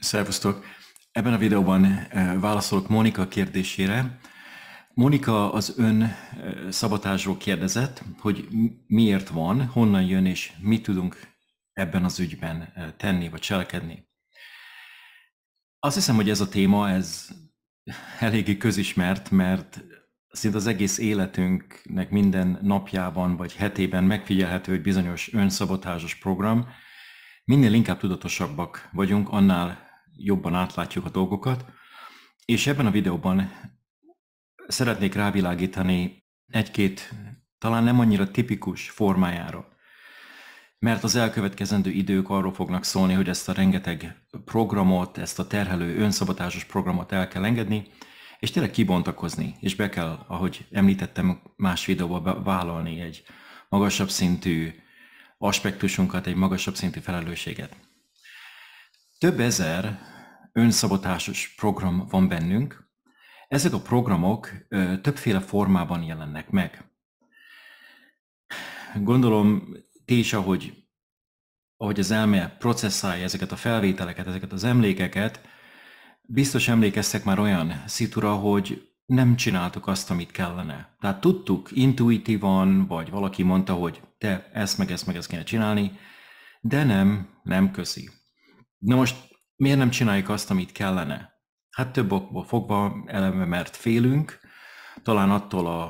Szervusztok! Ebben a videóban eh, válaszolok Mónika kérdésére. Mónika az ön eh, szabatásról kérdezett, hogy miért van, honnan jön és mit tudunk ebben az ügyben eh, tenni vagy cselekedni. Azt hiszem, hogy ez a téma ez eléggé közismert, mert szinte az egész életünknek minden napjában vagy hetében megfigyelhető egy bizonyos önszabotázsos program, minél inkább tudatosabbak vagyunk, annál jobban átlátjuk a dolgokat, és ebben a videóban szeretnék rávilágítani egy-két talán nem annyira tipikus formájára. Mert az elkövetkezendő idők arról fognak szólni, hogy ezt a rengeteg programot, ezt a terhelő önszabátásos programot el kell engedni, és tényleg kibontakozni, és be kell, ahogy említettem más videóban, vállalni egy magasabb szintű aspektusunkat, egy magasabb szintű felelősséget. Több ezer önszabotásos program van bennünk, ezek a programok többféle formában jelennek meg. Gondolom ti is, ahogy, ahogy az elme processzálja ezeket a felvételeket, ezeket az emlékeket, biztos emlékeztek már olyan szitura, hogy nem csináltuk azt, amit kellene. Tehát tudtuk intuitívan, vagy valaki mondta, hogy te ezt meg ezt meg ezt kéne csinálni, de nem, nem közi. Na most miért nem csináljuk azt, amit kellene? Hát több okból fogva, eleve mert félünk, talán attól a,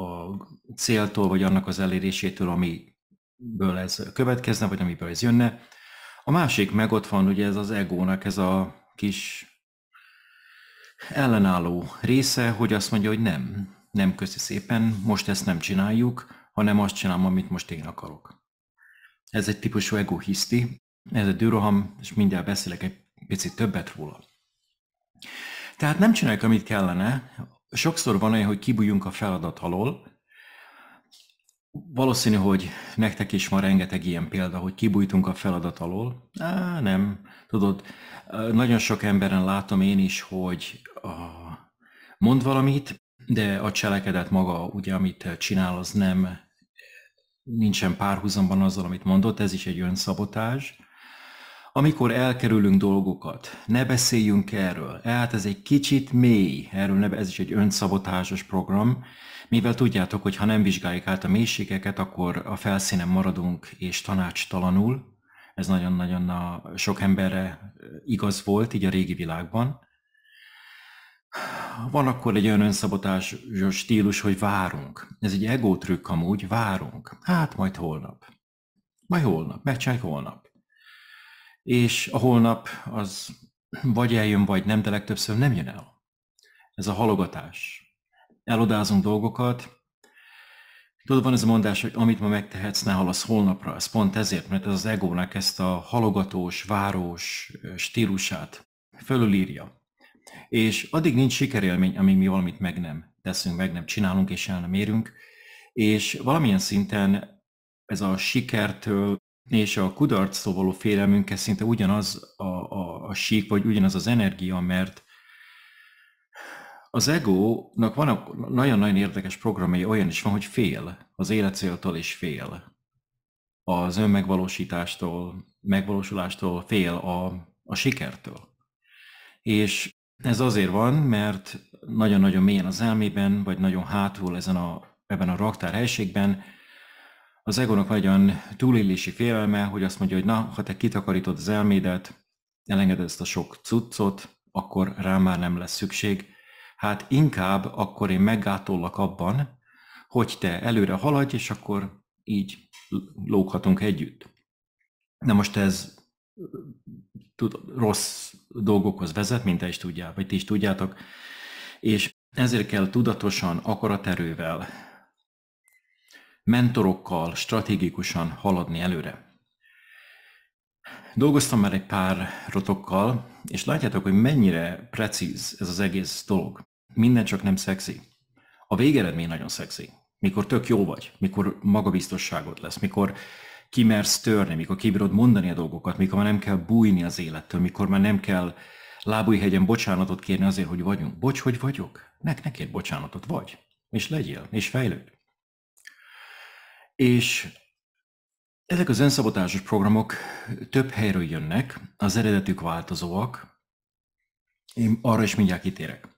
a céltól, vagy annak az elérésétől, amiből ez következne, vagy amiből ez jönne. A másik meg ott van ugye ez az egónak ez a kis ellenálló része, hogy azt mondja, hogy nem, nem köszi szépen, most ezt nem csináljuk, hanem azt csinálom, amit most én akarok. Ez egy típusú egohiszti, ez egy dűroham, és mindjárt beszélek egy picit többet róla. Tehát nem csináljuk, amit kellene. Sokszor van olyan, hogy kibújunk a feladat alól, Valószínű, hogy nektek is ma rengeteg ilyen példa, hogy kibújtunk a feladat alól. Á, nem. Tudod, nagyon sok emberen látom én is, hogy a, mond valamit, de a cselekedet maga, ugye, amit csinál, az nem, nincsen párhuzamban azzal, amit mondott, ez is egy önszabotás. Amikor elkerülünk dolgokat, ne beszéljünk erről, hát ez egy kicsit mély, erről ne, ez is egy önszabotásos program, mivel tudjátok, hogy ha nem vizsgáljuk át a mélységeket, akkor a felszínen maradunk és tanácstalanul. Ez nagyon-nagyon a sok emberre igaz volt, így a régi világban. Van akkor egy olyan önszabotásos stílus, hogy várunk. Ez egy ego trükk amúgy, várunk. Hát majd holnap. Majd holnap, megcsinálj holnap. És a holnap az vagy eljön, vagy nem, de legtöbbször nem jön el. Ez a halogatás elodázunk dolgokat. Tudod, van ez a mondás, hogy amit ma megtehetsz, ne halasz holnapra. Ez pont ezért, mert ez az egónak ezt a halogatós, város stílusát fölülírja. És addig nincs sikerélmény, amíg mi valamit meg nem teszünk, meg nem csinálunk, és el nem érünk. És valamilyen szinten ez a sikertől és a kudarctól való félelmünk, ez szinte ugyanaz a, a, a sík, vagy ugyanaz az energia, mert az egónak van nagyon-nagyon érdekes programja, olyan is van, hogy fél, az életcéltól is fél, az önmegvalósítástól, megvalósulástól fél a, a sikertől. És ez azért van, mert nagyon-nagyon mélyen az elmében, vagy nagyon hátul ezen a, ebben a raktárhelységben az egónak van egy olyan túlélési félelme, hogy azt mondja, hogy na, ha te kitakarítod az elmédet, elengeded ezt a sok cuccot, akkor rá már nem lesz szükség, hát inkább akkor én meggátollak abban, hogy te előre haladj, és akkor így lóghatunk együtt. Na most ez tud, rossz dolgokhoz vezet, mint te is tudjál, vagy ti is tudjátok, és ezért kell tudatosan, akaraterővel, mentorokkal stratégikusan haladni előre. Dolgoztam már egy pár rotokkal, és látjátok, hogy mennyire precíz ez az egész dolog minden csak nem szexi. A végeredmény nagyon szexi. Mikor tök jó vagy, mikor magabiztosságot lesz, mikor kimersz törni, mikor kibírod mondani a dolgokat, mikor már nem kell bújni az élettől, mikor már nem kell lábújhegyen bocsánatot kérni azért, hogy vagyunk. Bocs, hogy vagyok? Ne, ne kérd bocsánatot, vagy. És legyél, és fejlődj. És ezek az önszabotásos programok több helyről jönnek, az eredetük változóak, én arra is mindjárt kitérek.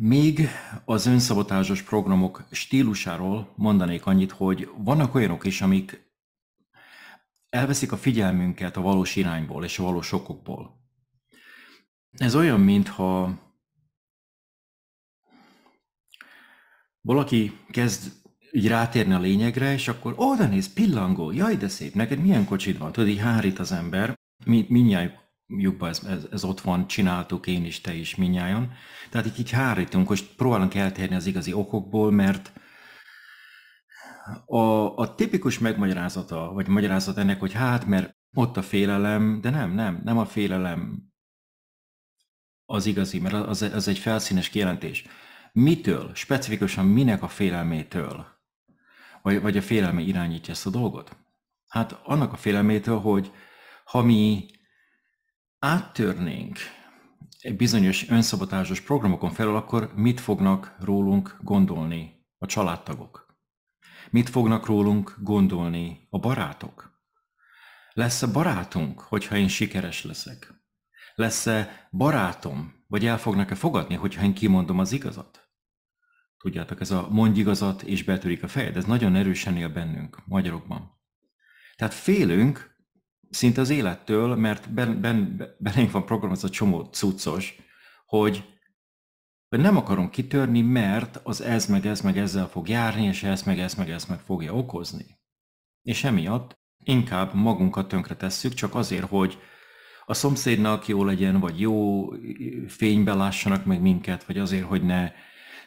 Még az önszabotázsos programok stílusáról mondanék annyit, hogy vannak olyanok is, amik elveszik a figyelmünket a valós irányból és a valós okokból. Ez olyan, mintha valaki kezd így rátérni a lényegre, és akkor oda néz, pillangó, jaj de szép, neked milyen kocsid van, tudod, így hárít az ember, mi, mindjárt lyukba, ez, ez, ez ott van, csináltuk én is, te is, minnyáján. Tehát itt így hárítunk, most próbálunk eltérni az igazi okokból, mert a, a tipikus megmagyarázata, vagy magyarázat ennek, hogy hát, mert ott a félelem, de nem, nem, nem a félelem az igazi, mert az, az egy felszínes kijelentés. Mitől, specifikusan minek a félelmétől, vagy, vagy a félelme irányítja ezt a dolgot? Hát annak a félelmétől, hogy ha mi áttörnénk bizonyos önszabotásos programokon felül, akkor mit fognak rólunk gondolni a családtagok? Mit fognak rólunk gondolni a barátok? Lesz-e barátunk, hogyha én sikeres leszek? Lesz-e barátom, vagy el fognak-e fogadni, hogyha én kimondom az igazat? Tudjátok, ez a mondj igazat és betörik a fejed, ez nagyon erősen él bennünk, magyarokban. Tehát félünk, szinte az élettől, mert ben, ben, belénk van programozva csomó cuccos, hogy hogy nem akarom kitörni, mert az ez meg ez meg ezzel fog járni, és ez meg ez meg ez meg fogja okozni. És emiatt inkább magunkat tönkre tesszük, csak azért, hogy a szomszédnak jó legyen, vagy jó fénybe lássanak meg minket, vagy azért, hogy ne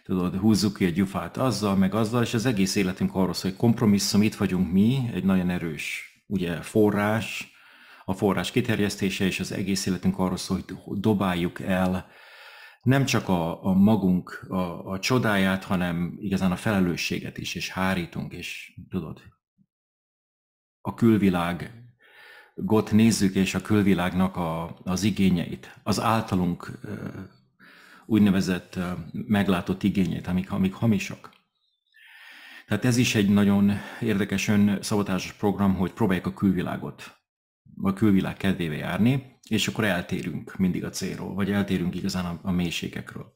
tudod, húzzuk ki a gyufát azzal, meg azzal, és az egész életünk arról szól, hogy kompromisszum, itt vagyunk mi, egy nagyon erős ugye, forrás, a forrás kiterjesztése, és az egész életünk arról szól, hogy dobáljuk el nem csak a, a magunk a, a csodáját, hanem igazán a felelősséget is, és hárítunk, és tudod, a külvilág nézzük, és a külvilágnak a, az igényeit, az általunk úgynevezett meglátott igényeit, amik, amik hamisak. Tehát ez is egy nagyon érdekes önszabotásos program, hogy próbáljuk a külvilágot a külvilág kedvébe járni, és akkor eltérünk mindig a célról, vagy eltérünk igazán a, a mélységekről.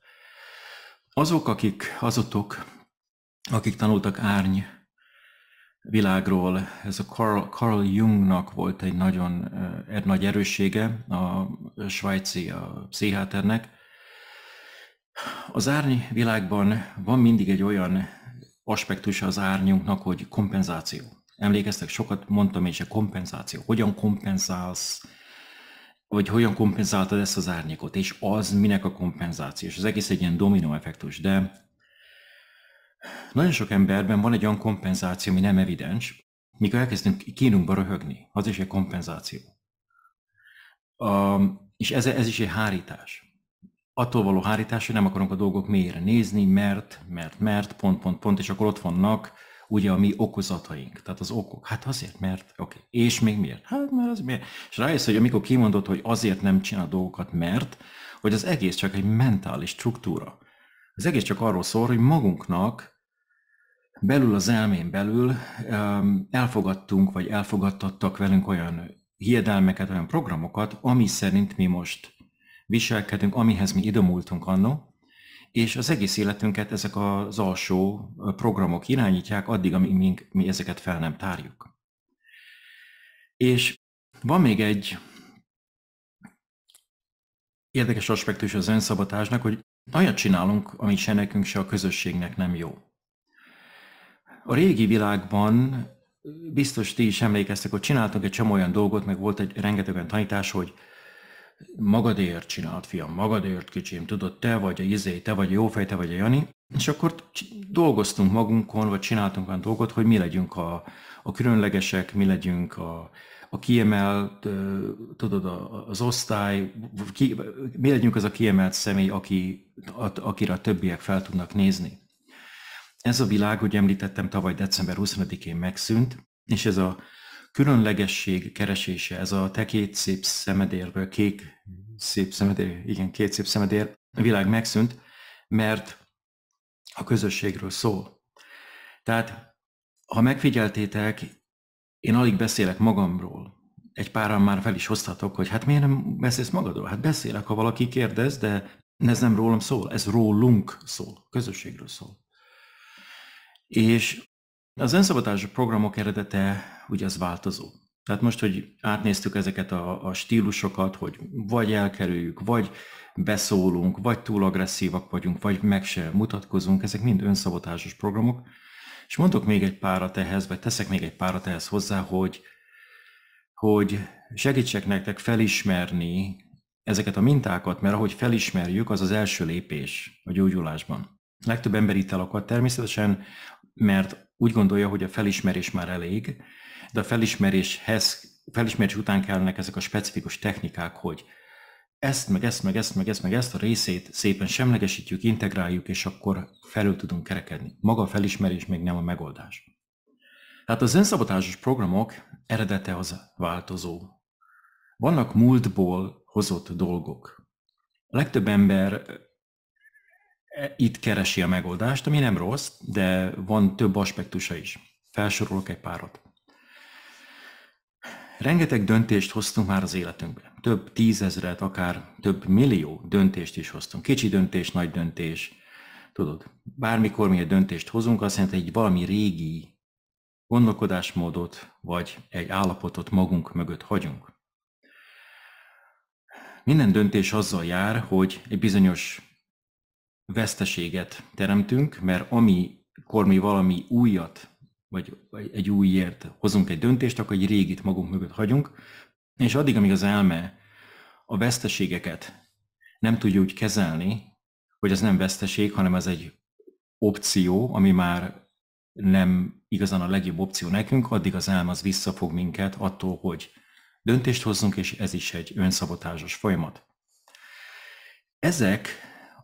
Azok, akik, azotok, akik tanultak árny világról, ez a Carl, Carl Jungnak volt egy nagyon egy eh, nagy erőssége, a svájci a pszichiáternek. Az árny világban van mindig egy olyan aspektusa az árnyunknak, hogy kompenzáció Emlékeztek, sokat mondtam és a kompenzáció. Hogyan kompenzálsz, vagy hogyan kompenzáltad ezt az árnyékot, és az minek a kompenzáció. És az egész egy ilyen dominó effektus, de nagyon sok emberben van egy olyan kompenzáció, ami nem evidens, mikor elkezdünk kínunkba röhögni, az is egy kompenzáció. Um, és ez, ez is egy hárítás. Attól való hárítás, hogy nem akarunk a dolgok mélyre nézni, mert, mert, mert, pont, pont, pont, és akkor ott vannak ugye a mi okozataink, tehát az okok. Hát azért, mert, oké, okay. és még miért? Hát mert az miért? És rájössz, hogy amikor kimondod, hogy azért nem csinál dolgokat, mert, hogy az egész csak egy mentális struktúra. Az egész csak arról szól, hogy magunknak belül az elmén belül um, elfogadtunk, vagy elfogadtattak velünk olyan hiedelmeket, olyan programokat, ami szerint mi most viselkedünk, amihez mi idomultunk annó, és az egész életünket ezek az alsó programok irányítják addig, amíg mi ezeket fel nem tárjuk. És van még egy érdekes aspektus az önszabotásnak, hogy olyat csinálunk, ami se nekünk, se a közösségnek nem jó. A régi világban biztos ti is emlékeztek, hogy csináltunk egy csomó olyan dolgot, meg volt egy rengeteg olyan tanítás, hogy magadért csinált fiam, magadért, kicsim, tudod, te vagy a izé, te vagy a jófej, te vagy a Jani, és akkor dolgoztunk magunkon, vagy csináltunk olyan dolgot, hogy mi legyünk a, a különlegesek, mi legyünk a, a kiemelt, tudod, az osztály, ki, mi legyünk az a kiemelt személy, aki, a, akire a többiek fel tudnak nézni. Ez a világ, hogy említettem, tavaly december 25-én megszűnt, és ez a különlegesség keresése, ez a te két szép szemedér, kék szép szemedér, igen, két szép szemedér, világ megszűnt, mert a közösségről szól. Tehát, ha megfigyeltétek, én alig beszélek magamról. Egy páran már fel is hoztatok, hogy hát miért nem beszélsz magadról? Hát beszélek, ha valaki kérdez, de ez nem rólam szól, ez rólunk szól, közösségről szól. És az önszabotás programok eredete ugye az változó. Tehát most, hogy átnéztük ezeket a, a stílusokat, hogy vagy elkerüljük, vagy beszólunk, vagy túl agresszívak vagyunk, vagy meg se mutatkozunk, ezek mind önszabotásos programok. És mondok még egy párat ehhez, vagy teszek még egy párat ehhez hozzá, hogy, hogy segítsek nektek felismerni ezeket a mintákat, mert ahogy felismerjük, az az első lépés a gyógyulásban. Legtöbb ember itt elakad természetesen, mert úgy gondolja, hogy a felismerés már elég, de a felismeréshez, felismerés után kellnek ezek a specifikus technikák, hogy ezt, meg ezt, meg ezt, meg ezt, meg ezt a részét szépen semlegesítjük, integráljuk, és akkor felül tudunk kerekedni. Maga a felismerés még nem a megoldás. Hát az önszabotásos programok eredete az változó. Vannak múltból hozott dolgok. A legtöbb ember itt keresi a megoldást, ami nem rossz, de van több aspektusa is. Felsorolok egy párat. Rengeteg döntést hoztunk már az életünkben. Több tízezret, akár több millió döntést is hoztunk. Kicsi döntés, nagy döntés. Tudod, bármikor mi egy döntést hozunk, azt jelenti, hogy egy valami régi gondolkodásmódot, vagy egy állapotot magunk mögött hagyunk. Minden döntés azzal jár, hogy egy bizonyos veszteséget teremtünk, mert amikor mi valami újat, vagy egy újért hozunk egy döntést, akkor egy régit magunk mögött hagyunk, és addig, amíg az elme a veszteségeket nem tudja úgy kezelni, hogy ez nem veszteség, hanem ez egy opció, ami már nem igazán a legjobb opció nekünk, addig az elme az visszafog minket attól, hogy döntést hozzunk, és ez is egy önszabotázsos folyamat. Ezek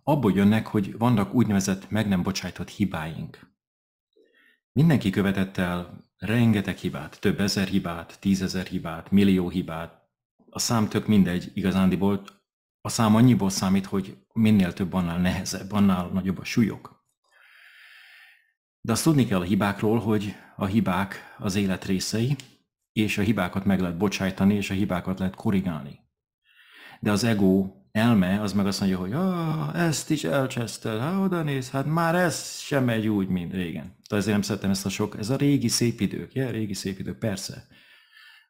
abból jönnek, hogy vannak úgynevezett meg nem bocsájtott hibáink. Mindenki követett el rengeteg hibát, több ezer hibát, tízezer hibát, millió hibát. A szám tök mindegy igazándiból. A szám annyiból számít, hogy minél több, annál nehezebb, annál nagyobb a súlyok. De azt tudni kell a hibákról, hogy a hibák az élet részei, és a hibákat meg lehet bocsájtani, és a hibákat lehet korrigálni. De az ego elme, az meg azt mondja, hogy ah, ezt is elcseszted, ha oda néz, hát már ez sem megy úgy, mint régen. De ezért nem szeretem ezt a sok, ez a régi szép idők, ja, régi szép idők, persze.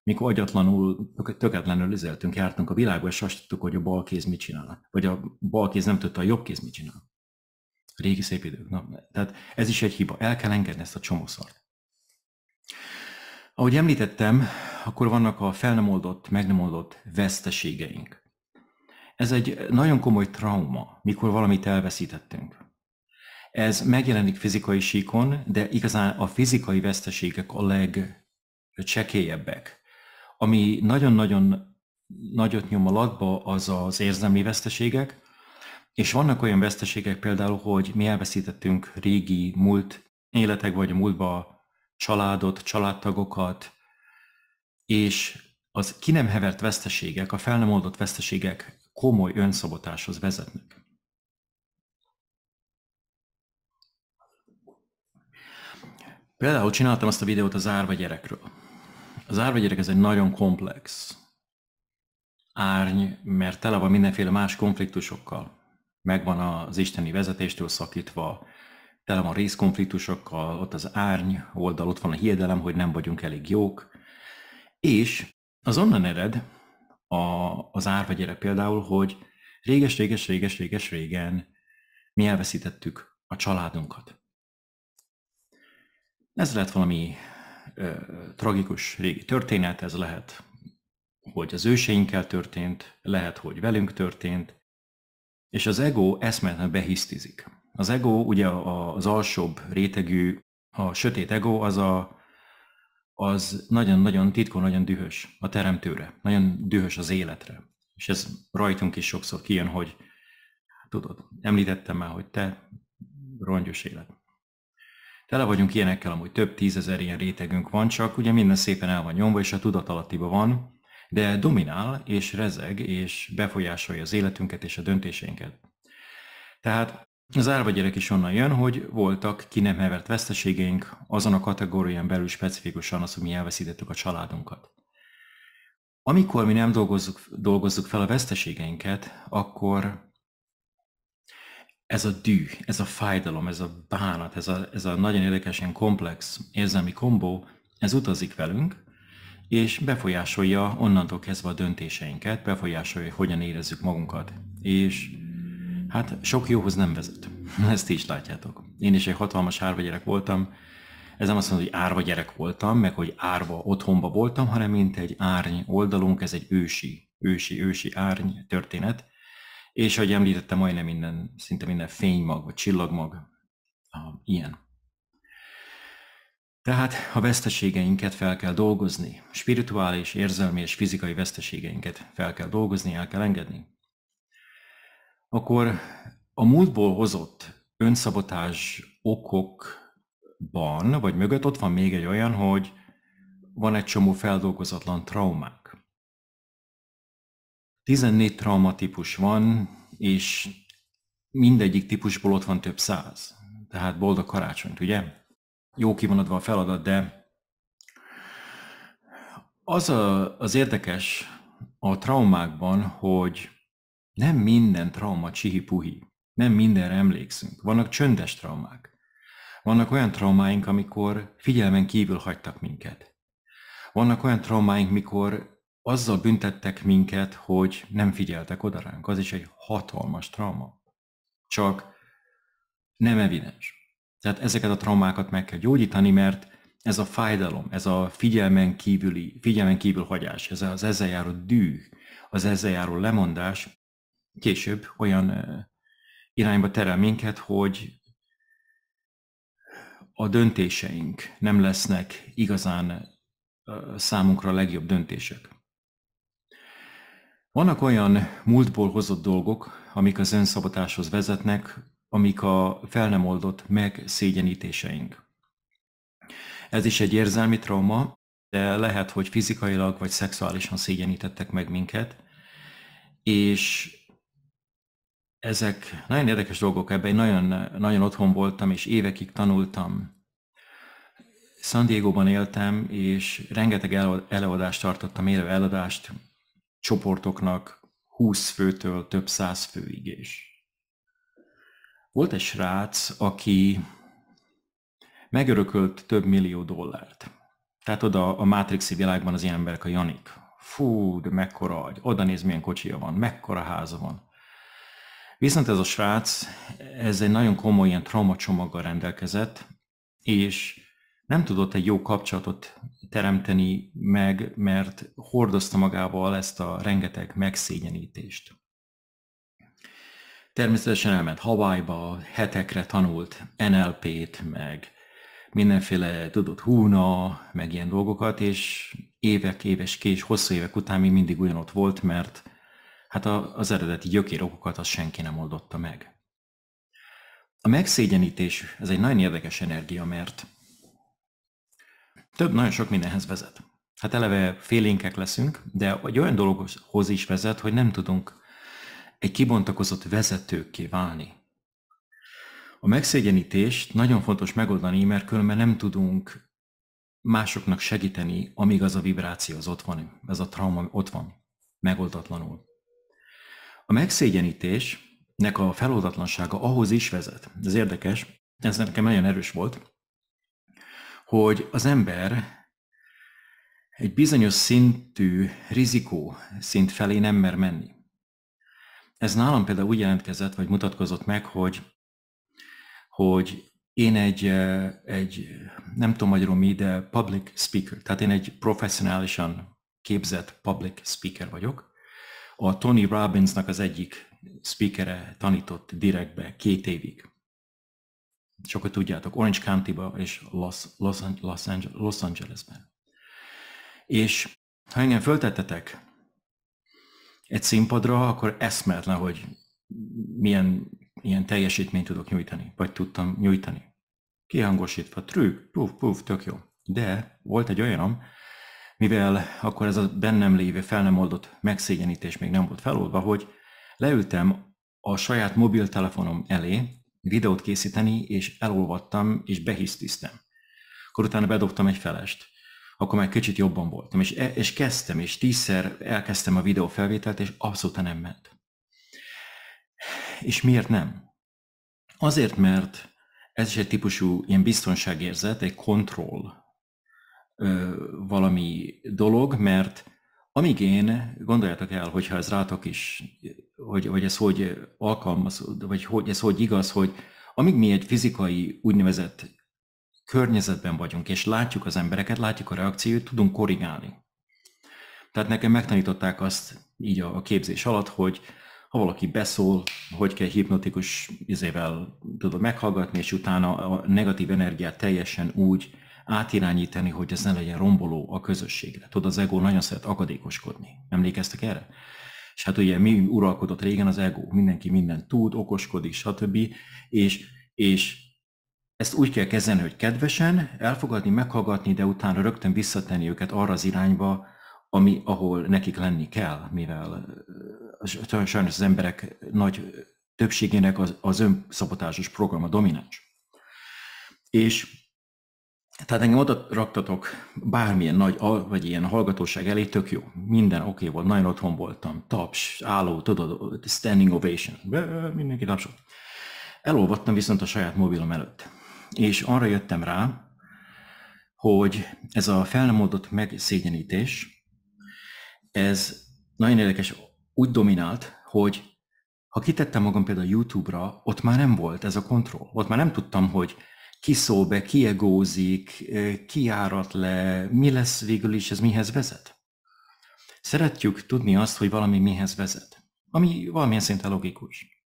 Mikor agyatlanul, töketlenül üzeltünk, jártunk a világban, és azt tudtuk, hogy a bal kéz mit csinál, vagy a bal kéz nem tudta, a jobb kéz mit csinál. Régi szép idők. Na, tehát ez is egy hiba. El kell engedni ezt a csomószart. Ahogy említettem, akkor vannak a fel nem oldott, meg nem oldott veszteségeink. Ez egy nagyon komoly trauma, mikor valamit elveszítettünk. Ez megjelenik fizikai síkon, de igazán a fizikai veszteségek a legcsekélyebbek. Ami nagyon-nagyon nagyot nyom a lakba, az az érzelmi veszteségek, és vannak olyan veszteségek például, hogy mi elveszítettünk régi múlt életek vagy a múltba családot, családtagokat, és az ki nem hevert veszteségek, a fel nem oldott veszteségek komoly önszabotáshoz vezetnek. Például csináltam azt a videót az árva gyerekről. Az árva gyerek ez egy nagyon komplex árny, mert tele van mindenféle más konfliktusokkal. Megvan az isteni vezetéstől szakítva, tele van részkonfliktusokkal, ott az árny oldal, ott van a hiedelem, hogy nem vagyunk elég jók. És az onnan ered, a, az árvegyére például, hogy réges-réges-réges-réges-régen mi elveszítettük a családunkat. Ez lehet valami ö, tragikus régi történet, ez lehet, hogy az őseinkkel történt, lehet, hogy velünk történt, és az ego eszméletlen behisztizik. Az ego ugye az alsóbb rétegű, a sötét ego az a az nagyon-nagyon titkon, nagyon dühös a teremtőre, nagyon dühös az életre. És ez rajtunk is sokszor kijön, hogy hát tudod, említettem már, hogy te rongyos élet. Tele vagyunk ilyenekkel, amúgy több tízezer ilyen rétegünk van, csak ugye minden szépen el van nyomva, és a tudatalattiba van, de dominál, és rezeg, és befolyásolja az életünket és a döntéseinket. Tehát az árva gyerek is onnan jön, hogy voltak ki nem hevert veszteségeink, azon a kategórián belül specifikusan az, hogy mi elveszítettük a családunkat. Amikor mi nem dolgozzuk, dolgozzuk fel a veszteségeinket, akkor ez a dű, ez a fájdalom, ez a bánat, ez a, ez a nagyon érdekesen komplex érzelmi kombó, ez utazik velünk, és befolyásolja onnantól kezdve a döntéseinket, befolyásolja, hogy hogyan érezzük magunkat. És Hát sok jóhoz nem vezet. Ezt is látjátok. Én is egy hatalmas árva gyerek voltam. Ez nem azt mondom, hogy árva gyerek voltam, meg hogy árva otthonba voltam, hanem mint egy árny oldalunk, ez egy ősi, ősi, ősi árny történet. És ahogy említettem, majdnem minden, szinte minden fénymag vagy csillagmag ah, ilyen. Tehát a veszteségeinket fel kell dolgozni, spirituális, érzelmi és fizikai veszteségeinket fel kell dolgozni, el kell engedni akkor a múltból hozott önszabotás okokban, vagy mögött ott van még egy olyan, hogy van egy csomó feldolgozatlan traumák. 14 traumatípus van, és mindegyik típusból ott van több száz. Tehát boldog karácsonyt, ugye? Jó kivonadva a feladat, de az a, az érdekes a traumákban, hogy nem minden trauma csihi-puhi. Nem mindenre emlékszünk. Vannak csöndes traumák. Vannak olyan traumáink, amikor figyelmen kívül hagytak minket. Vannak olyan traumáink, mikor azzal büntettek minket, hogy nem figyeltek oda ránk. Az is egy hatalmas trauma. Csak nem evidens. Tehát ezeket a traumákat meg kell gyógyítani, mert ez a fájdalom, ez a figyelmen, kívüli, figyelmen kívül hagyás, ez az ezzel járó düh, az ezzel járó lemondás, később olyan irányba terel minket, hogy a döntéseink nem lesznek igazán számunkra a legjobb döntések. Vannak olyan múltból hozott dolgok, amik az önszabotáshoz vezetnek, amik a fel nem oldott megszégyenítéseink. Ez is egy érzelmi trauma, de lehet, hogy fizikailag vagy szexuálisan szégyenítettek meg minket, és ezek nagyon érdekes dolgok, ebben nagyon, nagyon otthon voltam, és évekig tanultam. San Diego-ban éltem, és rengeteg előadást tartottam, élő előadást csoportoknak, 20 főtől több száz főig is. Volt egy srác, aki megörökölt több millió dollárt. Tehát oda a Matrixi világban az ilyen emberek a Janik. Fú, de mekkora agy, oda néz milyen kocsija van, mekkora háza van. Viszont ez a srác, ez egy nagyon komoly ilyen traumacsomaggal rendelkezett, és nem tudott egy jó kapcsolatot teremteni meg, mert hordozta magával ezt a rengeteg megszégyenítést. Természetesen elment Hawaii-ba, hetekre tanult NLP-t, meg mindenféle tudott húna, meg ilyen dolgokat, és évek, éves kés, hosszú évek után még mindig ugyanott volt, mert hát a, az eredeti gyökér okokat az senki nem oldotta meg. A megszégyenítés, ez egy nagyon érdekes energia, mert több, nagyon sok mindenhez vezet. Hát eleve félénkek leszünk, de egy olyan dologhoz is vezet, hogy nem tudunk egy kibontakozott vezetőkké válni. A megszégyenítést nagyon fontos megoldani, mert különben nem tudunk másoknak segíteni, amíg az a vibráció az ott van, ez a trauma ott van, megoldatlanul. A megszégyenítésnek a feloldatlansága ahhoz is vezet. Ez érdekes, ez nekem nagyon erős volt, hogy az ember egy bizonyos szintű rizikó szint felé nem mer menni. Ez nálam például úgy jelentkezett, vagy mutatkozott meg, hogy, hogy én egy, eh, egy, nem tudom magyarul mi, de public speaker, tehát én egy professzionálisan képzett public speaker vagyok, a Tony Robbinsnak az egyik speakere tanított direktbe két évig. Sokat tudjátok, Orange County-ba és Los, Los, Los, Angeles, ben Angelesben. És ha engem föltettetek egy színpadra, akkor eszméletlen, hogy milyen ilyen teljesítményt tudok nyújtani, vagy tudtam nyújtani. Kihangosítva, trükk, puf, puf, tök jó. De volt egy olyanom, mivel akkor ez a bennem lévő fel nem oldott megszégyenítés még nem volt feloldva, hogy leültem a saját mobiltelefonom elé videót készíteni, és elolvattam, és behisztiztem. Akkor utána bedobtam egy felest. Akkor már kicsit jobban voltam, és, e- és kezdtem, és tízszer elkezdtem a videó felvételt, és abszolút nem ment. És miért nem? Azért, mert ez is egy típusú ilyen biztonságérzet, egy kontroll valami dolog, mert amíg én, gondoljátok el, hogyha ez rátok is, hogy, hogy ez hogy alkalmaz, vagy hogy ez hogy igaz, hogy amíg mi egy fizikai úgynevezett környezetben vagyunk, és látjuk az embereket, látjuk a reakciót, tudunk korrigálni. Tehát nekem megtanították azt így a, a képzés alatt, hogy ha valaki beszól, hogy kell hipnotikus izével tudod meghallgatni, és utána a negatív energiát teljesen úgy átirányítani, hogy ez ne legyen romboló a közösségre. Tudod, az ego nagyon szeret akadékoskodni. Emlékeztek erre? És hát ugye mi uralkodott régen az ego, mindenki mindent tud, okoskodik, stb. És, és ezt úgy kell kezelni, hogy kedvesen, elfogadni, meghallgatni, de utána rögtön visszatenni őket arra az irányba, ami, ahol nekik lenni kell, mivel sajnos az emberek nagy többségének az, az önszabotásos program a domináns. És tehát engem oda raktatok bármilyen nagy, vagy ilyen hallgatóság elé, tök jó. Minden oké okay volt, nagyon otthon voltam, taps, álló, tudod, standing ovation, mindenki tapsolt. Elolvattam viszont a saját mobilom előtt. És arra jöttem rá, hogy ez a fel nem oldott megszégyenítés, ez nagyon érdekes, úgy dominált, hogy ha kitettem magam például YouTube-ra, ott már nem volt ez a kontroll. Ott már nem tudtam, hogy kiszól be, kiegózik, kiárat le, mi lesz végül is, ez mihez vezet? Szeretjük tudni azt, hogy valami mihez vezet, ami valamilyen szinten logikus.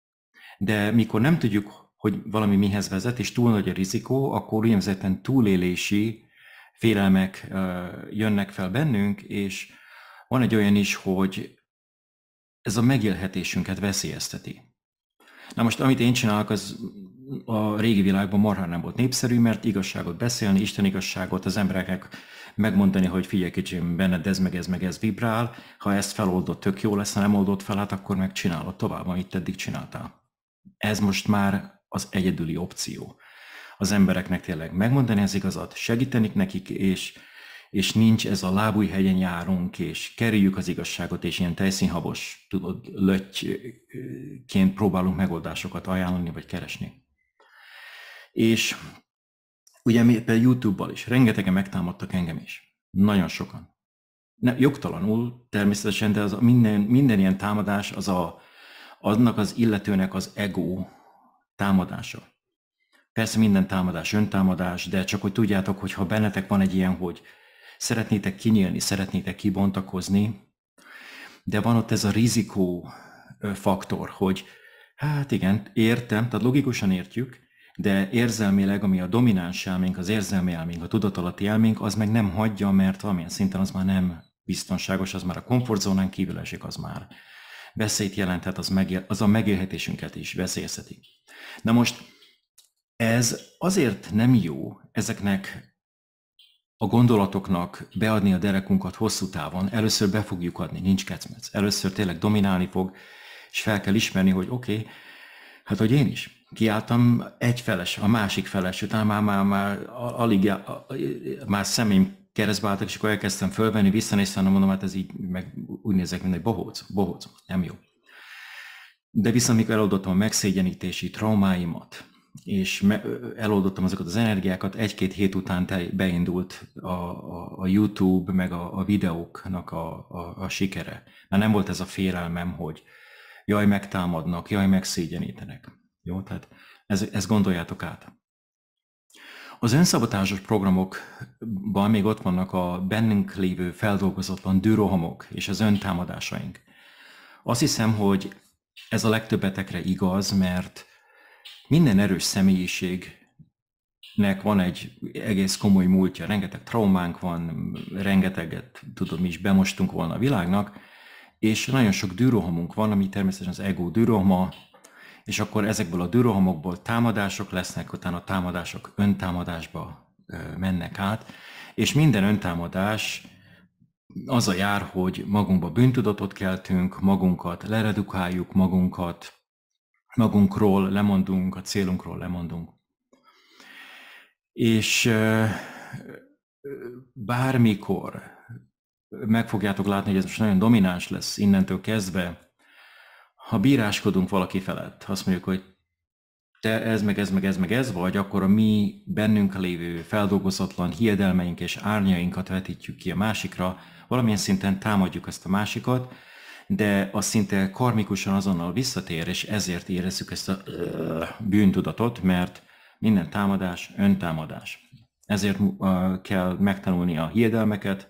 De mikor nem tudjuk, hogy valami mihez vezet, és túl nagy a rizikó, akkor úgynevezetten túlélési félelmek jönnek fel bennünk, és van egy olyan is, hogy ez a megélhetésünket veszélyezteti. Na most, amit én csinálok, az a régi világban marha nem volt népszerű, mert igazságot beszélni, Isten igazságot az embereknek megmondani, hogy figyelj kicsim, benned ez meg ez meg ez vibrál, ha ezt feloldod, tök jó lesz, ha nem oldott fel, hát akkor meg csinálod tovább, amit eddig csináltál. Ez most már az egyedüli opció. Az embereknek tényleg megmondani az igazat, segíteni nekik, és, és nincs ez a lábújhegyen járunk, és kerüljük az igazságot, és ilyen tejszínhabos, tudod, lötyként próbálunk megoldásokat ajánlani, vagy keresni. És ugye mi például YouTube-bal is, rengetegen megtámadtak engem is. Nagyon sokan. Ne, jogtalanul természetesen, de az a minden, minden ilyen támadás az a, annak az illetőnek az ego támadása. Persze minden támadás öntámadás, de csak hogy tudjátok, hogy ha bennetek van egy ilyen, hogy szeretnétek kinyílni, szeretnétek kibontakozni, de van ott ez a rizikó faktor, hogy hát igen, értem, tehát logikusan értjük, de érzelmileg, ami a domináns elménk, az érzelmi elménk, a tudatalatti elménk, az meg nem hagyja, mert valamilyen szinten az már nem biztonságos, az már a komfortzónán kívül esik, az már veszélyt jelenthet, az, megél, az a megélhetésünket is veszélyezheti. Na most ez azért nem jó ezeknek a gondolatoknak beadni a derekunkat hosszú távon, először be fogjuk adni, nincs kecmec. Először tényleg dominálni fog, és fel kell ismerni, hogy oké, okay, hát hogy én is kiálltam egy feles, a másik feles, utána már, már, már alig, már szemém keresztbe álltak, és akkor elkezdtem fölvenni, visszanéztem, mondom, hát ez így, meg úgy nézek, mint egy bohóc, bohóc, nem jó. De viszont, amikor eloldottam a megszégyenítési traumáimat, és eloldottam azokat az energiákat, egy-két hét után beindult a, a, a YouTube, meg a, a videóknak a, a, a sikere. Már nem volt ez a félelmem, hogy jaj, megtámadnak, jaj, megszégyenítenek. Jó, tehát ez, ezt gondoljátok át. Az önszabotásos programokban még ott vannak a bennünk lévő feldolgozatlan dűrohamok és az öntámadásaink. Azt hiszem, hogy ez a legtöbbetekre igaz, mert minden erős személyiségnek van egy egész komoly múltja, rengeteg traumánk van, rengeteget, tudom, mi is bemostunk volna a világnak, és nagyon sok dűrohamunk van, ami természetesen az ego dűroma, és akkor ezekből a dőrohamokból támadások lesznek, utána a támadások öntámadásba mennek át, és minden öntámadás az a jár, hogy magunkba bűntudatot keltünk, magunkat leredukáljuk, magunkat, magunkról lemondunk, a célunkról lemondunk. És bármikor meg fogjátok látni, hogy ez most nagyon domináns lesz innentől kezdve, ha bíráskodunk valaki felett, azt mondjuk, hogy te ez, meg ez, meg ez, meg ez vagy, akkor a mi bennünk lévő feldolgozatlan hiedelmeink és árnyainkat vetítjük ki a másikra, valamilyen szinten támadjuk ezt a másikat, de az szinte karmikusan azonnal visszatér, és ezért érezzük ezt a bűntudatot, mert minden támadás öntámadás. Ezért kell megtanulni a hiedelmeket,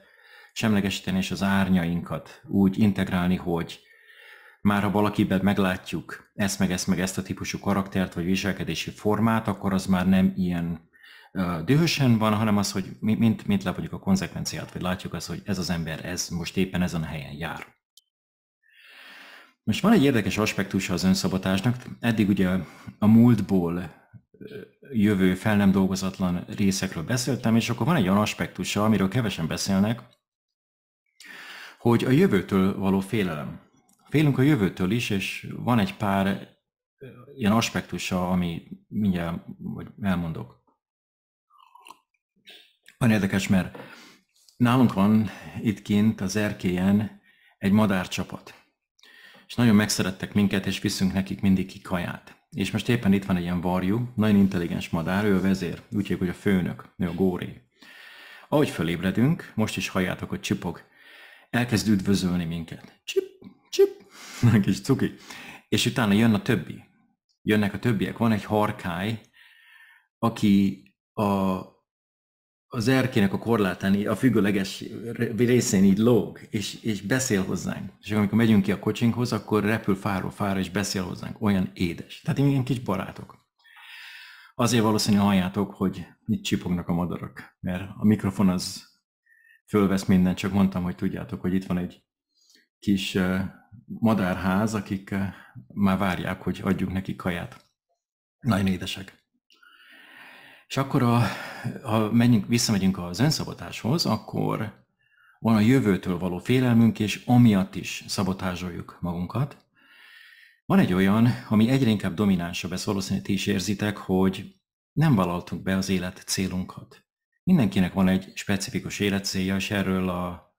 semlegesíteni és az árnyainkat úgy integrálni, hogy már ha valakiben meglátjuk ezt meg ezt meg ezt a típusú karaktert vagy viselkedési formát, akkor az már nem ilyen dühösen van, hanem az, hogy mint, mint levonjuk a konzekvenciát, vagy látjuk azt, hogy ez az ember ez most éppen ezen a helyen jár. Most van egy érdekes aspektusa az önszabotásnak. Eddig ugye a múltból jövő, fel nem dolgozatlan részekről beszéltem, és akkor van egy olyan aspektusa, amiről kevesen beszélnek, hogy a jövőtől való félelem. Félünk a jövőtől is, és van egy pár ilyen aspektusa, ami mindjárt vagy elmondok. Van érdekes, mert nálunk van itt kint az erkélyen egy madárcsapat, és nagyon megszerettek minket, és viszünk nekik mindig ki kaját. És most éppen itt van egy ilyen varjú, nagyon intelligens madár, ő a vezér, úgy hívjuk, hogy a főnök, ő a góré. Ahogy fölébredünk, most is halljátok, hogy csipog, elkezd üdvözölni minket. Csip, csip, kis cuki. És utána jön a többi. Jönnek a többiek. Van egy harkály, aki a, az erkének a korlátán, a függőleges részén így lóg, és, és beszél hozzánk. És amikor megyünk ki a kocsinkhoz, akkor repül fáról fára, és beszél hozzánk. Olyan édes. Tehát ilyen kis barátok. Azért valószínű halljátok, hogy itt csipognak a madarak, mert a mikrofon az fölvesz mindent, csak mondtam, hogy tudjátok, hogy itt van egy kis madárház, akik eh, már várják, hogy adjunk neki kaját. Nagyon édesek. És akkor, a, ha menjünk, visszamegyünk az önszabotáshoz, akkor van a jövőtől való félelmünk, és amiatt is szabotázsoljuk magunkat. Van egy olyan, ami egyre inkább dominánsabb, ezt valószínűleg ti is érzitek, hogy nem vallaltunk be az élet célunkat. Mindenkinek van egy specifikus életcélja, és erről a,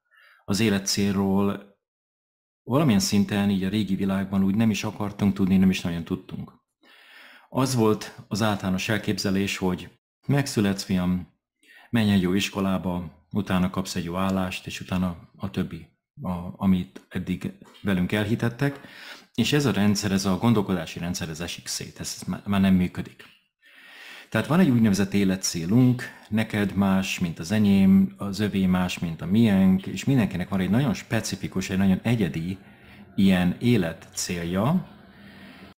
az életcélról valamilyen szinten így a régi világban úgy nem is akartunk tudni, nem is nagyon tudtunk. Az volt az általános elképzelés, hogy megszületsz, fiam, menj egy jó iskolába, utána kapsz egy jó állást, és utána a többi, a, amit eddig velünk elhitettek. És ez a rendszer, ez a gondolkodási rendszer, ez esik szét, ez, ez már nem működik. Tehát van egy úgynevezett életcélunk, neked más, mint az enyém, az övé más, mint a miénk, és mindenkinek van egy nagyon specifikus, egy nagyon egyedi ilyen életcélja,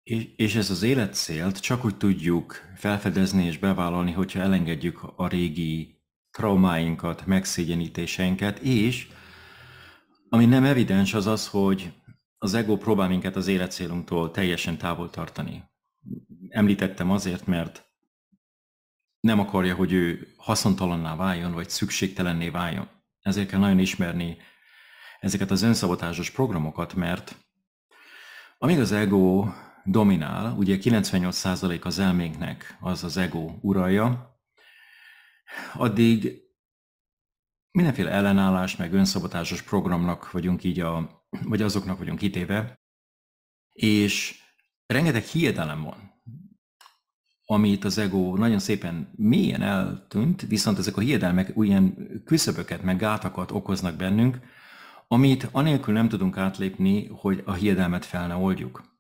és, és ez az életcélt csak úgy tudjuk felfedezni és bevállalni, hogyha elengedjük a régi traumáinkat, megszégyenítéseinket, és ami nem evidens az az, hogy az ego próbál minket az életcélunktól teljesen távol tartani. Említettem azért, mert nem akarja, hogy ő haszontalanná váljon, vagy szükségtelenné váljon. Ezért kell nagyon ismerni ezeket az önszabotásos programokat, mert amíg az ego dominál, ugye 98% az elménknek az az ego uralja, addig mindenféle ellenállás, meg önszabotásos programnak vagyunk így a, vagy azoknak vagyunk kitéve, és rengeteg hiedelem van amit az ego nagyon szépen mélyen eltűnt, viszont ezek a hiedelmek olyan küszöböket, meg gátakat okoznak bennünk, amit anélkül nem tudunk átlépni, hogy a hiedelmet fel ne oldjuk.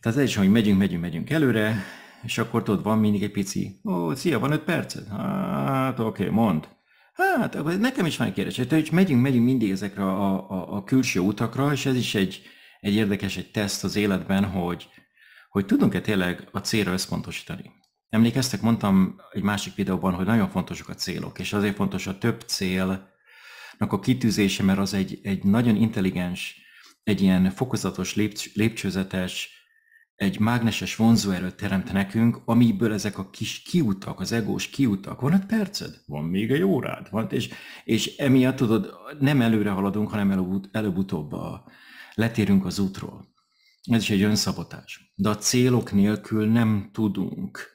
Tehát ez is, hogy megyünk, megyünk, megyünk előre, és akkor tudod, van mindig egy pici, ó, szia, van öt perced? Hát, oké, okay, mond. Hát, nekem is van egy kérdés. Tehát, hogy megyünk, megyünk mindig ezekre a, a, a külső utakra, és ez is egy, egy érdekes, egy teszt az életben, hogy, hogy tudunk-e tényleg a célra összpontosítani. Emlékeztek, mondtam egy másik videóban, hogy nagyon fontosak a célok, és azért fontos a több célnak a kitűzése, mert az egy, egy nagyon intelligens, egy ilyen fokozatos, lépcs, lépcsőzetes, egy mágneses vonzóerőt teremt nekünk, amiből ezek a kis kiutak, az egós kiutak, van egy perced, van még egy órád, van, és, és emiatt tudod, nem előre haladunk, hanem előbb, utóbb a, letérünk az útról. Ez is egy önszabotás. De a célok nélkül nem tudunk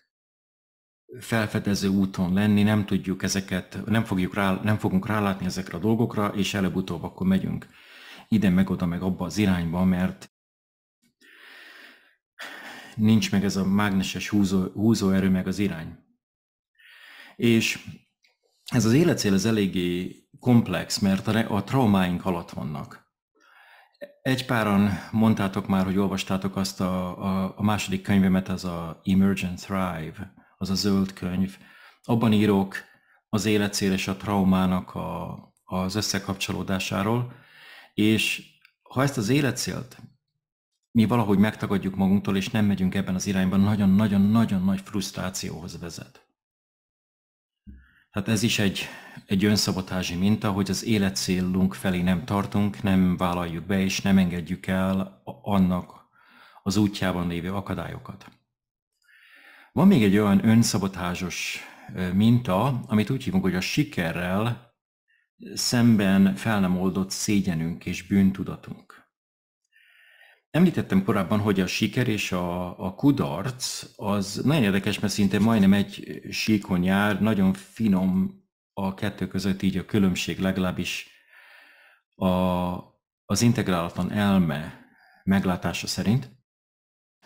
felfedező úton lenni, nem tudjuk ezeket, nem, fogjuk rá, nem fogunk rálátni ezekre a dolgokra, és előbb-utóbb akkor megyünk ide, meg oda, meg abba az irányba, mert nincs meg ez a mágneses húzó, húzóerő, meg az irány. És ez az életcél ez eléggé komplex, mert a, a traumáink alatt vannak. Egy páran mondtátok már, hogy olvastátok azt a, a, a második könyvemet, az a Emergent Thrive, az a zöld könyv. Abban írok az életcél és a traumának a, az összekapcsolódásáról, és ha ezt az életcélt mi valahogy megtagadjuk magunktól, és nem megyünk ebben az irányban, nagyon-nagyon-nagyon nagy frusztrációhoz vezet. Tehát ez is egy, egy önszabotázsi minta, hogy az életcélunk felé nem tartunk, nem vállaljuk be és nem engedjük el annak az útjában lévő akadályokat. Van még egy olyan önszabotázsos minta, amit úgy hívunk, hogy a sikerrel szemben fel nem oldott szégyenünk és bűntudatunk. Említettem korábban, hogy a siker és a, a kudarc az nagyon érdekes, mert szinte majdnem egy síkon jár, nagyon finom a kettő között így a különbség, legalábbis a, az integrálatlan elme meglátása szerint.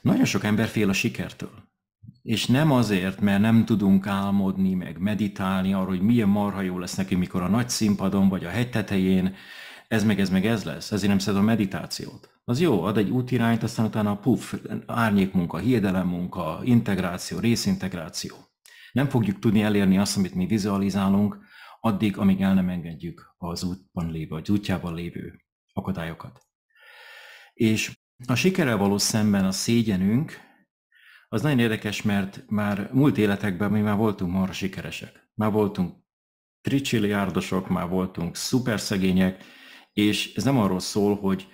Nagyon sok ember fél a sikertől. És nem azért, mert nem tudunk álmodni, meg meditálni arra, hogy milyen marha jó lesz neki, mikor a nagy színpadon, vagy a hegy tetején, ez meg ez meg ez lesz. Ezért nem szed a meditációt az jó, ad egy útirányt, aztán utána puf, árnyékmunka, hiedelemmunka, integráció, részintegráció. Nem fogjuk tudni elérni azt, amit mi vizualizálunk, addig, amíg el nem engedjük az útban lévő, az útjában lévő akadályokat. És a sikerrel való szemben a szégyenünk, az nagyon érdekes, mert már múlt életekben mi már voltunk marra sikeresek. Már voltunk tricsiliárdosok, már voltunk szuperszegények, és ez nem arról szól, hogy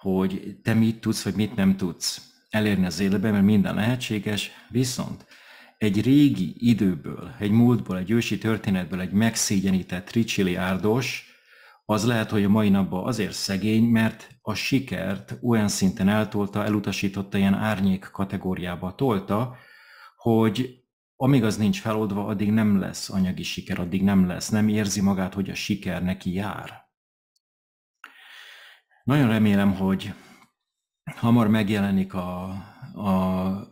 hogy te mit tudsz, vagy mit nem tudsz elérni az életben, mert minden lehetséges, viszont egy régi időből, egy múltból, egy ősi történetből egy megszégyenített ricsili árdos, az lehet, hogy a mai napban azért szegény, mert a sikert olyan szinten eltolta, elutasította, ilyen árnyék kategóriába tolta, hogy amíg az nincs feloldva, addig nem lesz anyagi siker, addig nem lesz. Nem érzi magát, hogy a siker neki jár. Nagyon remélem, hogy hamar megjelenik a, a,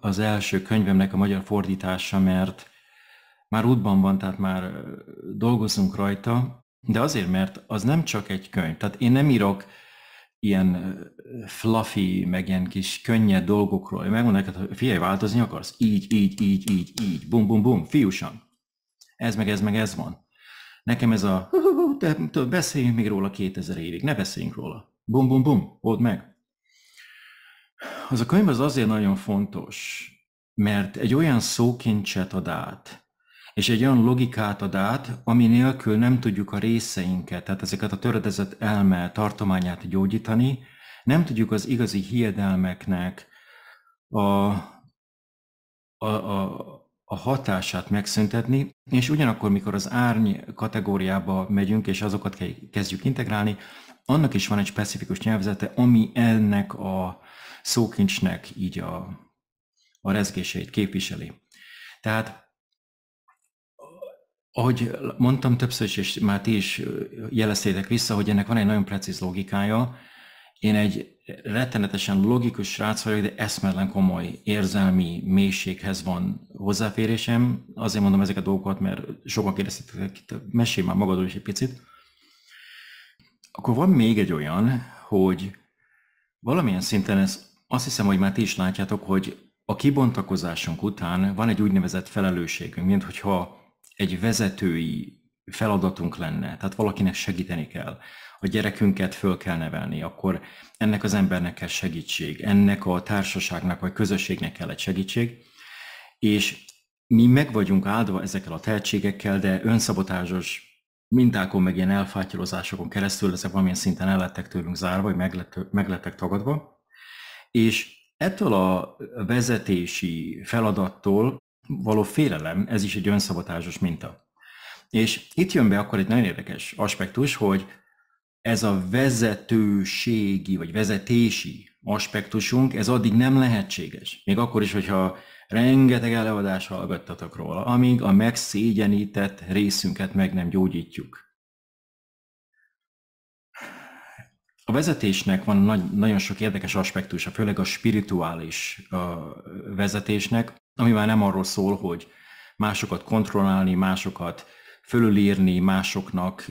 az első könyvemnek a magyar fordítása, mert már útban van, tehát már dolgozunk rajta, de azért, mert az nem csak egy könyv. Tehát én nem írok ilyen fluffy, meg ilyen kis könnyed dolgokról. Én megmondom neked, hogy figyelj, változni akarsz? Így, így, így, így, így, bum, bum, bum, fiúsan. Ez meg ez meg ez van. Nekem ez a, te, beszéljünk még róla 2000 évig, ne beszéljünk róla bum, bum, bum, old meg. Az a könyv az azért nagyon fontos, mert egy olyan szókincset ad át, és egy olyan logikát ad át, ami nélkül nem tudjuk a részeinket, tehát ezeket a töredezett elme tartományát gyógyítani, nem tudjuk az igazi hiedelmeknek a, a, a, a hatását megszüntetni, és ugyanakkor, mikor az árny kategóriába megyünk, és azokat kezdjük integrálni, annak is van egy specifikus nyelvezete, ami ennek a szókincsnek így a, a rezgéseit képviseli. Tehát ahogy mondtam többször is, és már ti is jeleztétek vissza, hogy ennek van egy nagyon precíz logikája. Én egy rettenetesen logikus srác vagyok, de eszmetlen komoly érzelmi mélységhez van hozzáférésem. Azért mondom ezeket a dolgokat, mert sokan kérdeztetek, mesélj már magadról is egy picit. Akkor van még egy olyan, hogy valamilyen szinten ez azt hiszem, hogy már ti is látjátok, hogy a kibontakozásunk után van egy úgynevezett felelősségünk, mint hogyha egy vezetői feladatunk lenne, tehát valakinek segíteni kell. A gyerekünket föl kell nevelni, akkor ennek az embernek kell segítség, ennek a társaságnak vagy közösségnek kell egy segítség, és mi meg vagyunk áldva ezekkel a tehetségekkel, de önszabotázsos mintákon, meg ilyen elfátyolozásokon keresztül ezek valamilyen szinten el lettek tőlünk zárva, vagy meglettek, meglettek tagadva. És ettől a vezetési feladattól való félelem, ez is egy önszabotásos minta. És itt jön be akkor egy nagyon érdekes aspektus, hogy ez a vezetőségi vagy vezetési aspektusunk, ez addig nem lehetséges. Még akkor is, hogyha Rengeteg előadás hallgattatok róla, amíg a megszégyenített részünket meg nem gyógyítjuk. A vezetésnek van nagy, nagyon sok érdekes aspektusa, főleg a spirituális a vezetésnek, ami már nem arról szól, hogy másokat kontrollálni, másokat fölülírni, másoknak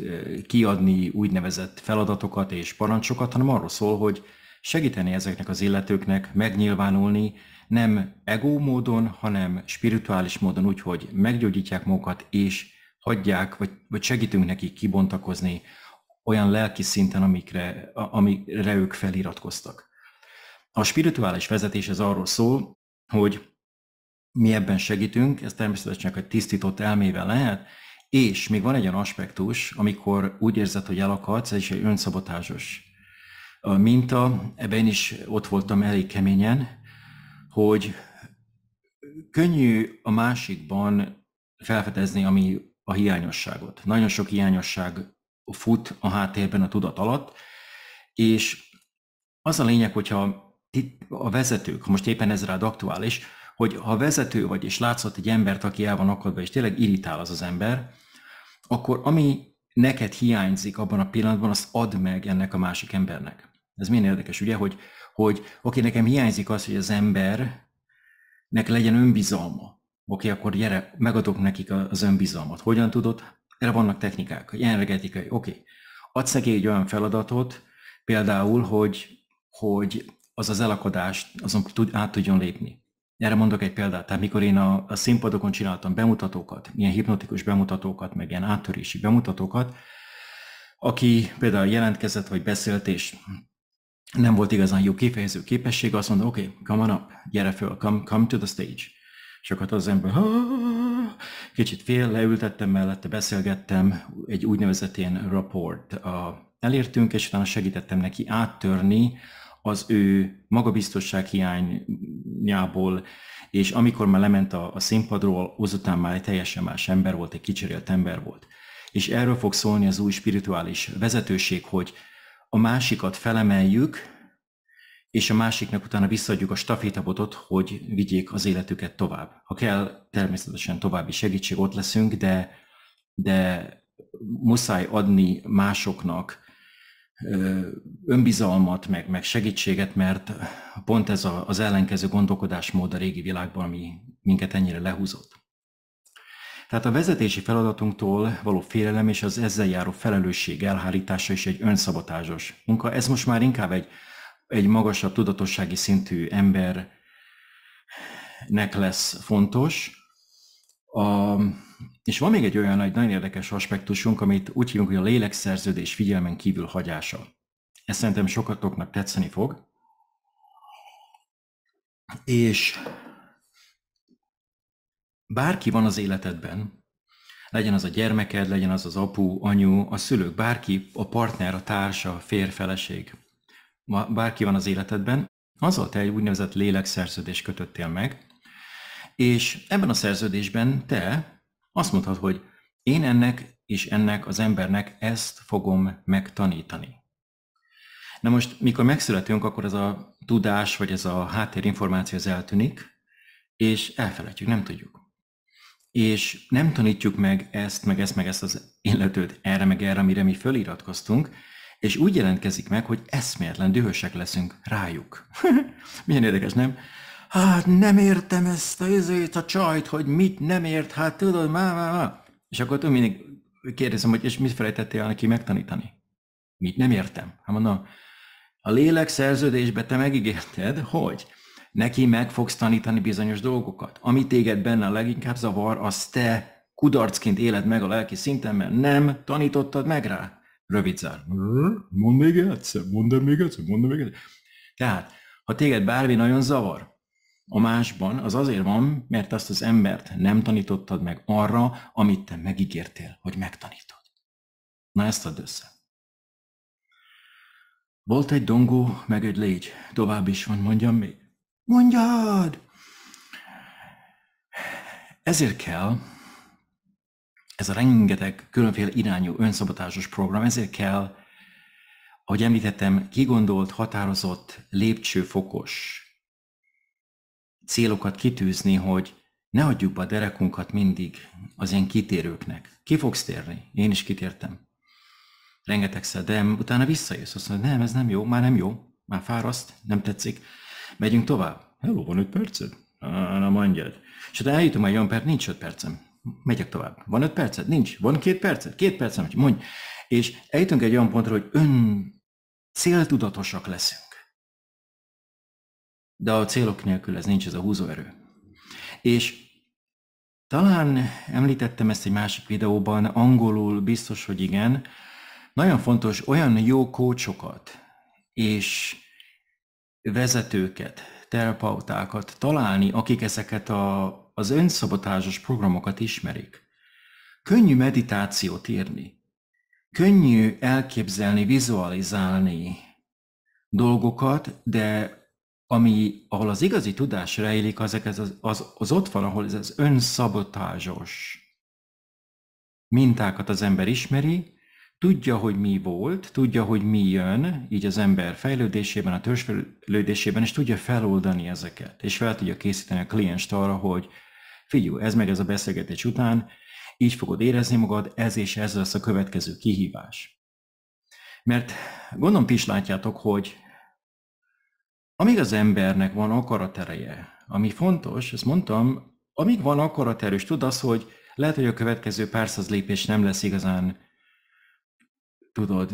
kiadni úgynevezett feladatokat és parancsokat, hanem arról szól, hogy segíteni ezeknek az illetőknek megnyilvánulni, nem ego módon, hanem spirituális módon úgy, hogy meggyógyítják magukat, és hagyják, vagy, vagy segítünk nekik kibontakozni olyan lelki szinten, amikre, amire ők feliratkoztak. A spirituális vezetés az arról szól, hogy mi ebben segítünk, ez természetesen csak egy tisztított elmével lehet, és még van egy olyan aspektus, amikor úgy érzed, hogy elakadsz, ez is egy önszabotázsos minta, ebben is ott voltam elég keményen, hogy könnyű a másikban felfedezni, ami a hiányosságot. Nagyon sok hiányosság fut a háttérben a tudat alatt, és az a lényeg, hogyha a vezetők, most éppen ez rád aktuális, hogy ha vezető vagy, és látszott egy embert, aki el van akadva, és tényleg irritál az az ember, akkor ami neked hiányzik abban a pillanatban, azt add meg ennek a másik embernek. Ez milyen érdekes, ugye, hogy hogy oké, nekem hiányzik az, hogy az embernek legyen önbizalma. Oké, akkor gyere, megadok nekik az önbizalmat. Hogyan tudod? Erre vannak technikák, energetikai, oké. Adsz neki egy olyan feladatot, például, hogy, hogy az az elakadást azon tud, át tudjon lépni. Erre mondok egy példát. Tehát mikor én a, a színpadokon csináltam bemutatókat, ilyen hipnotikus bemutatókat, meg ilyen áttörési bemutatókat, aki például jelentkezett, vagy beszélt, és nem volt igazán jó kifejező képesség, azt mondta, oké, okay, come on up, gyere föl, come, come to the stage. És akkor az ember kicsit fél, leültettem mellette, beszélgettem, egy úgynevezett ilyen rapport elértünk, és utána segítettem neki áttörni az ő magabiztosság hiányából, és amikor már lement a, a színpadról, azután már egy teljesen más ember volt, egy kicserélt ember volt. És erről fog szólni az új spirituális vezetőség, hogy a másikat felemeljük, és a másiknak utána visszaadjuk a stafétabotot, hogy vigyék az életüket tovább. Ha kell, természetesen további segítség ott leszünk, de, de muszáj adni másoknak önbizalmat, meg, meg segítséget, mert pont ez a, az ellenkező gondolkodásmód a régi világban, ami minket ennyire lehúzott. Tehát a vezetési feladatunktól való félelem és az ezzel járó felelősség elhárítása is egy önszabotázsos munka. Ez most már inkább egy, egy magasabb tudatossági szintű embernek lesz fontos. A, és van még egy olyan egy nagyon érdekes aspektusunk, amit úgy hívunk, hogy a lélekszerződés figyelmen kívül hagyása. Ez szerintem sokatoknak tetszeni fog. És bárki van az életedben, legyen az a gyermeked, legyen az az apu, anyu, a szülők, bárki, a partner, a társa, a férj, feleség, bárki van az életedben, azzal te egy úgynevezett lélekszerződést kötöttél meg, és ebben a szerződésben te azt mondhatod, hogy én ennek és ennek az embernek ezt fogom megtanítani. Na most, mikor megszületünk, akkor ez a tudás, vagy ez a háttérinformáció az eltűnik, és elfelejtjük, nem tudjuk és nem tanítjuk meg ezt, meg ezt, meg ezt az illetőt erre, meg erre, amire mi föliratkoztunk, és úgy jelentkezik meg, hogy eszméletlen dühösek leszünk rájuk. Milyen érdekes, nem? Hát nem értem ezt a izét, a csajt, hogy mit nem ért, hát tudod, má, má, má. És akkor tudom, mindig kérdezem, hogy és mit felejtettél neki megtanítani? Mit nem értem? Hát mondom, a lélek szerződésbe te megígérted, hogy neki meg fogsz tanítani bizonyos dolgokat. Ami téged benne a leginkább zavar, az te kudarcként éled meg a lelki szinten, mert nem tanítottad meg rá. Rövid zár. Hm? Mondd még egyszer, mondd még egyszer, mondd még egyszer. Tehát, ha téged bármi nagyon zavar a másban, az azért van, mert azt az embert nem tanítottad meg arra, amit te megígértél, hogy megtanítod. Na ezt add össze. Volt egy dongó, meg egy légy. Tovább is van, mondjam még. Mondjad! Ezért kell ez a rengeteg különféle irányú önszabotásos program, ezért kell, ahogy említettem, kigondolt, határozott, lépcsőfokos célokat kitűzni, hogy ne adjuk be a derekunkat mindig az ilyen kitérőknek. Ki fogsz térni? Én is kitértem. Rengetegszer, de utána visszajössz, azt mondod, nem, ez nem jó, már nem jó, már fáraszt, nem tetszik Megyünk tovább. Hello, van öt perced? Na mondjad. És ha eljutom egy olyan perc, nincs öt percem. Megyek tovább. Van öt perced? Nincs. Van két perced? Két percem, mondj. És eljutunk egy olyan pontra, hogy ön céltudatosak leszünk. De a célok nélkül ez nincs, ez a húzóerő. És talán említettem ezt egy másik videóban, angolul biztos, hogy igen. Nagyon fontos olyan jó kócsokat és vezetőket, terapeutákat találni, akik ezeket a, az önszabotázsos programokat ismerik. Könnyű meditációt írni, könnyű elképzelni, vizualizálni dolgokat, de ami, ahol az igazi tudás rejlik, az, az, az, az ott van, ahol ez az önszabotázsos mintákat az ember ismeri, tudja, hogy mi volt, tudja, hogy mi jön, így az ember fejlődésében, a törzsfejlődésében, és tudja feloldani ezeket, és fel tudja készíteni a klienst arra, hogy figyú, ez meg ez a beszélgetés után, így fogod érezni magad, ez és ez lesz a következő kihívás. Mert gondolom ti is látjátok, hogy amíg az embernek van akaratereje, ami fontos, ezt mondtam, amíg van és tud az, hogy lehet, hogy a következő pár száz lépés nem lesz igazán tudod,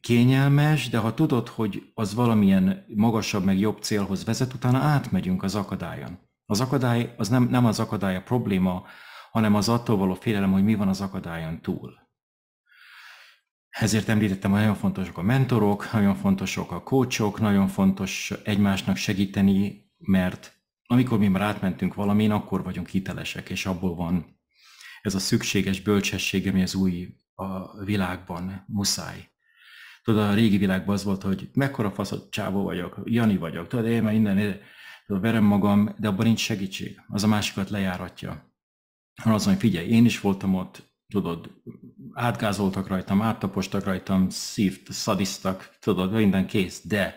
kényelmes, de ha tudod, hogy az valamilyen magasabb, meg jobb célhoz vezet, utána átmegyünk az akadályon. Az akadály, az nem, nem az akadály a probléma, hanem az attól való félelem, hogy mi van az akadályon túl. Ezért említettem, hogy nagyon fontosak a mentorok, nagyon fontosak a kócsok, nagyon fontos egymásnak segíteni, mert amikor mi már átmentünk valamin, akkor vagyunk hitelesek, és abból van ez a szükséges bölcsesség, ami az új a világban muszáj. Tudod, a régi világban az volt, hogy mekkora faszott csávó vagyok, Jani vagyok, tudod, én már innen tudod, verem magam, de abban nincs segítség. Az a másikat lejáratja. Hanem az, hogy figyelj, én is voltam ott, tudod, átgázoltak rajtam, áttapostak rajtam, szívt, szadisztak, tudod, minden kész, de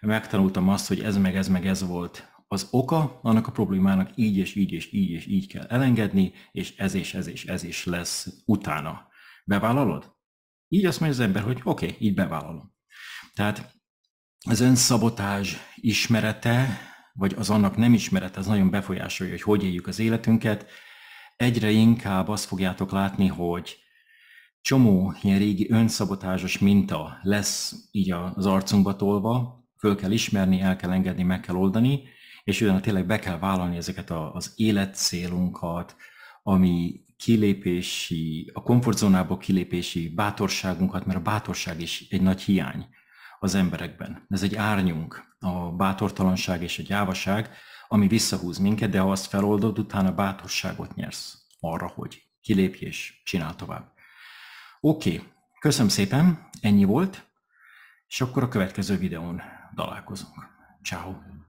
megtanultam azt, hogy ez meg ez meg ez volt az oka annak a problémának így és így és így és így kell elengedni, és ez és ez és ez is lesz utána. Bevállalod? Így azt mondja az ember, hogy oké, okay, így bevállalom. Tehát az önszabotás ismerete, vagy az annak nem ismerete, az nagyon befolyásolja, hogy hogy éljük az életünket. Egyre inkább azt fogjátok látni, hogy csomó ilyen régi önszabotásos minta lesz így az arcunkba tolva, föl kell ismerni, el kell engedni, meg kell oldani, és utána tényleg be kell vállalni ezeket az életcélunkat, ami kilépési, a komfortzónából kilépési bátorságunkat, mert a bátorság is egy nagy hiány az emberekben. Ez egy árnyunk, a bátortalanság és a gyávaság, ami visszahúz minket, de ha azt feloldod, utána bátorságot nyersz arra, hogy kilépj és csinál tovább. Oké, okay. köszönöm szépen, ennyi volt, és akkor a következő videón találkozunk. Ciao.